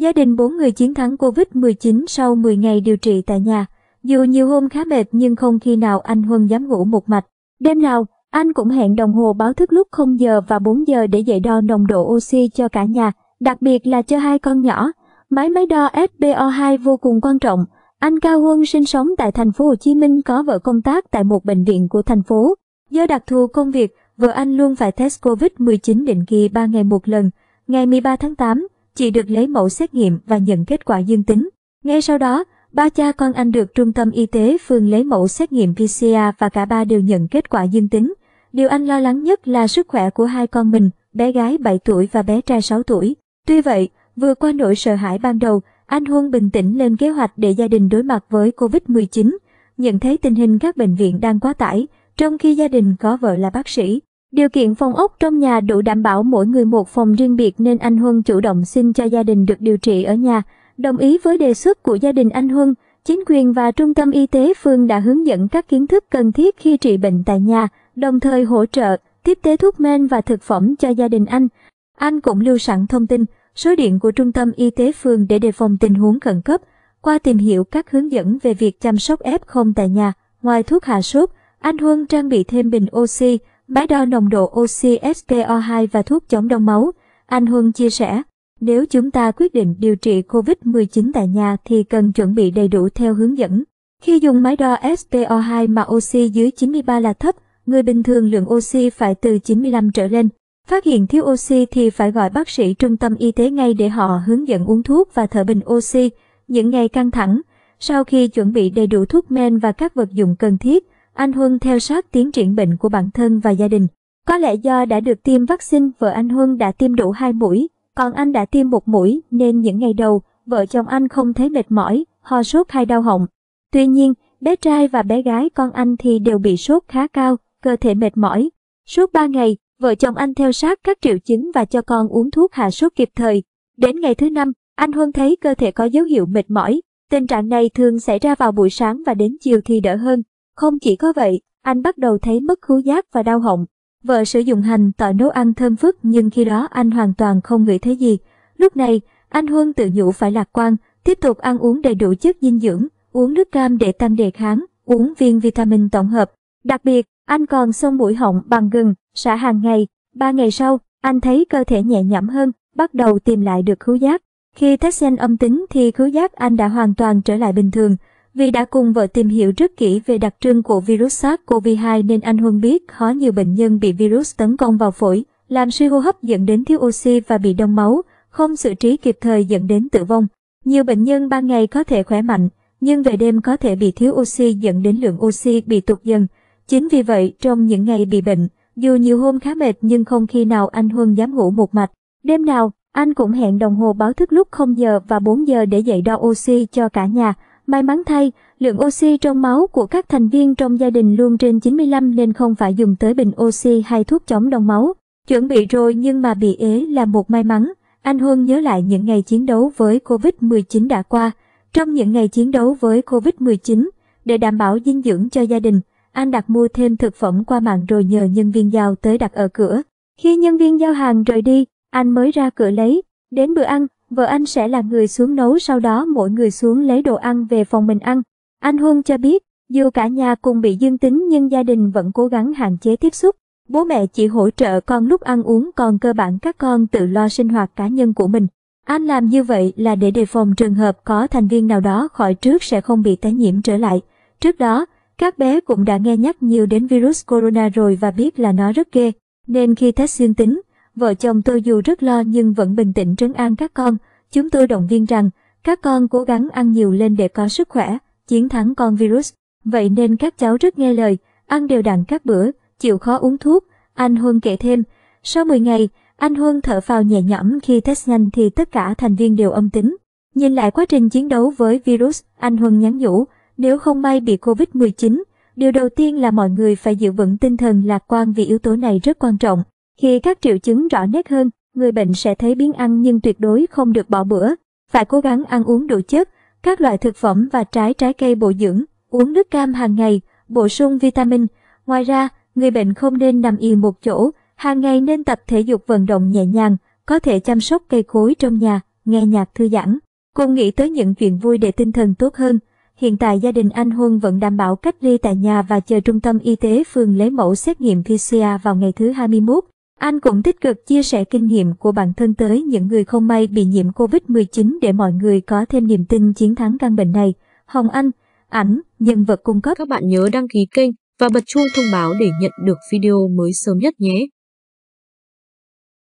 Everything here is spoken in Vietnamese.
Gia đình 4 người chiến thắng Covid-19 sau 10 ngày điều trị tại nhà. Dù nhiều hôm khá mệt nhưng không khi nào anh Huân dám ngủ một mạch. Đêm nào, anh cũng hẹn đồng hồ báo thức lúc 0 giờ và 4 giờ để dậy đo nồng độ oxy cho cả nhà, đặc biệt là cho hai con nhỏ. Máy máy đo SPO2 vô cùng quan trọng. Anh Cao Huân sinh sống tại thành phố Hồ Chí Minh có vợ công tác tại một bệnh viện của thành phố. Do đặc thù công việc, vợ anh luôn phải test COVID-19 định kỳ 3 ngày một lần. Ngày 13 tháng 8, chị được lấy mẫu xét nghiệm và nhận kết quả dương tính. Ngay sau đó, ba cha con anh được trung tâm y tế phường lấy mẫu xét nghiệm PCR và cả ba đều nhận kết quả dương tính. Điều anh lo lắng nhất là sức khỏe của hai con mình, bé gái 7 tuổi và bé trai 6 tuổi. Tuy vậy, vừa qua nỗi sợ hãi ban đầu, anh Huân bình tĩnh lên kế hoạch để gia đình đối mặt với Covid-19. Nhận thấy tình hình các bệnh viện đang quá tải, trong khi gia đình có vợ là bác sĩ, Điều kiện phòng ốc trong nhà đủ đảm bảo mỗi người một phòng riêng biệt nên anh Huân chủ động xin cho gia đình được điều trị ở nhà. Đồng ý với đề xuất của gia đình anh Huân, chính quyền và trung tâm y tế phường đã hướng dẫn các kiến thức cần thiết khi trị bệnh tại nhà, đồng thời hỗ trợ, tiếp tế thuốc men và thực phẩm cho gia đình anh. Anh cũng lưu sẵn thông tin, số điện của trung tâm y tế phường để đề phòng tình huống khẩn cấp. Qua tìm hiểu các hướng dẫn về việc chăm sóc F0 tại nhà, ngoài thuốc hạ sốt, anh Huân trang bị thêm bình oxy, máy đo nồng độ oxy SPO2 và thuốc chống đông máu. Anh Huân chia sẻ, nếu chúng ta quyết định điều trị COVID-19 tại nhà thì cần chuẩn bị đầy đủ theo hướng dẫn. Khi dùng máy đo SPO2 mà oxy dưới 93 là thấp, người bình thường lượng oxy phải từ 95 trở lên. Phát hiện thiếu oxy thì phải gọi bác sĩ trung tâm y tế ngay để họ hướng dẫn uống thuốc và thở bình oxy. Những ngày căng thẳng, sau khi chuẩn bị đầy đủ thuốc men và các vật dụng cần thiết, anh Huân theo sát tiến triển bệnh của bản thân và gia đình. Có lẽ do đã được tiêm vaccine, vợ anh Huân đã tiêm đủ hai mũi, còn anh đã tiêm một mũi nên những ngày đầu, vợ chồng anh không thấy mệt mỏi, ho sốt hay đau họng. Tuy nhiên, bé trai và bé gái con anh thì đều bị sốt khá cao, cơ thể mệt mỏi. Suốt 3 ngày, vợ chồng anh theo sát các triệu chứng và cho con uống thuốc hạ sốt kịp thời. Đến ngày thứ năm, anh Huân thấy cơ thể có dấu hiệu mệt mỏi. Tình trạng này thường xảy ra vào buổi sáng và đến chiều thì đỡ hơn. Không chỉ có vậy, anh bắt đầu thấy mất khứu giác và đau họng. Vợ sử dụng hành tỏi nấu ăn thơm phức nhưng khi đó anh hoàn toàn không ngửi thấy gì. Lúc này, anh Huân tự nhủ phải lạc quan, tiếp tục ăn uống đầy đủ chất dinh dưỡng, uống nước cam để tăng đề kháng, uống viên vitamin tổng hợp. Đặc biệt, anh còn xông mũi họng bằng gừng, xả hàng ngày. Ba ngày sau, anh thấy cơ thể nhẹ nhõm hơn, bắt đầu tìm lại được khứu giác. Khi test nhanh âm tính thì khứu giác anh đã hoàn toàn trở lại bình thường, vì đã cùng vợ tìm hiểu rất kỹ về đặc trưng của virus SARS-CoV-2 nên anh Huân biết khó nhiều bệnh nhân bị virus tấn công vào phổi, làm suy hô hấp dẫn đến thiếu oxy và bị đông máu, không xử trí kịp thời dẫn đến tử vong. Nhiều bệnh nhân ban ngày có thể khỏe mạnh, nhưng về đêm có thể bị thiếu oxy dẫn đến lượng oxy bị tụt dần. Chính vì vậy, trong những ngày bị bệnh, dù nhiều hôm khá mệt nhưng không khi nào anh Huân dám ngủ một mạch. Đêm nào, anh cũng hẹn đồng hồ báo thức lúc 0 giờ và 4 giờ để dậy đo oxy cho cả nhà. May mắn thay, lượng oxy trong máu của các thành viên trong gia đình luôn trên 95 nên không phải dùng tới bình oxy hay thuốc chống đông máu. Chuẩn bị rồi nhưng mà bị ế là một may mắn. Anh Huân nhớ lại những ngày chiến đấu với Covid-19 đã qua. Trong những ngày chiến đấu với Covid-19, để đảm bảo dinh dưỡng cho gia đình, anh đặt mua thêm thực phẩm qua mạng rồi nhờ nhân viên giao tới đặt ở cửa. Khi nhân viên giao hàng rời đi, anh mới ra cửa lấy. Đến bữa ăn, vợ anh sẽ là người xuống nấu sau đó mỗi người xuống lấy đồ ăn về phòng mình ăn. Anh Huân cho biết, dù cả nhà cùng bị dương tính nhưng gia đình vẫn cố gắng hạn chế tiếp xúc. Bố mẹ chỉ hỗ trợ con lúc ăn uống còn cơ bản các con tự lo sinh hoạt cá nhân của mình. Anh làm như vậy là để đề phòng trường hợp có thành viên nào đó khỏi trước sẽ không bị tái nhiễm trở lại. Trước đó, các bé cũng đã nghe nhắc nhiều đến virus corona rồi và biết là nó rất ghê, nên khi test dương tính, vợ chồng tôi dù rất lo nhưng vẫn bình tĩnh trấn an các con. Chúng tôi động viên rằng, các con cố gắng ăn nhiều lên để có sức khỏe, chiến thắng con virus. Vậy nên các cháu rất nghe lời, ăn đều đặn các bữa, chịu khó uống thuốc. Anh Huân kể thêm, sau 10 ngày, anh Huân thở phào nhẹ nhõm khi test nhanh thì tất cả thành viên đều âm tính. Nhìn lại quá trình chiến đấu với virus, anh Huân nhắn nhủ, nếu không may bị Covid-19, điều đầu tiên là mọi người phải giữ vững tinh thần lạc quan vì yếu tố này rất quan trọng. Khi các triệu chứng rõ nét hơn, người bệnh sẽ thấy biến ăn nhưng tuyệt đối không được bỏ bữa, phải cố gắng ăn uống đủ chất, các loại thực phẩm và trái trái cây bổ dưỡng, uống nước cam hàng ngày, bổ sung vitamin. Ngoài ra, người bệnh không nên nằm yên một chỗ, hàng ngày nên tập thể dục vận động nhẹ nhàng, có thể chăm sóc cây cối trong nhà, nghe nhạc thư giãn, cùng nghĩ tới những chuyện vui để tinh thần tốt hơn. Hiện tại gia đình anh Huân vẫn đảm bảo cách ly tại nhà và chờ trung tâm y tế phường lấy mẫu xét nghiệm PCR vào ngày thứ 21. Anh cũng tích cực chia sẻ kinh nghiệm của bản thân tới những người không may bị nhiễm Covid-19 để mọi người có thêm niềm tin chiến thắng căn bệnh này. Hồng Anh, ảnh, nhân vật cung cấp. Các bạn nhớ đăng ký kênh và bật chuông thông báo để nhận được video mới sớm nhất nhé.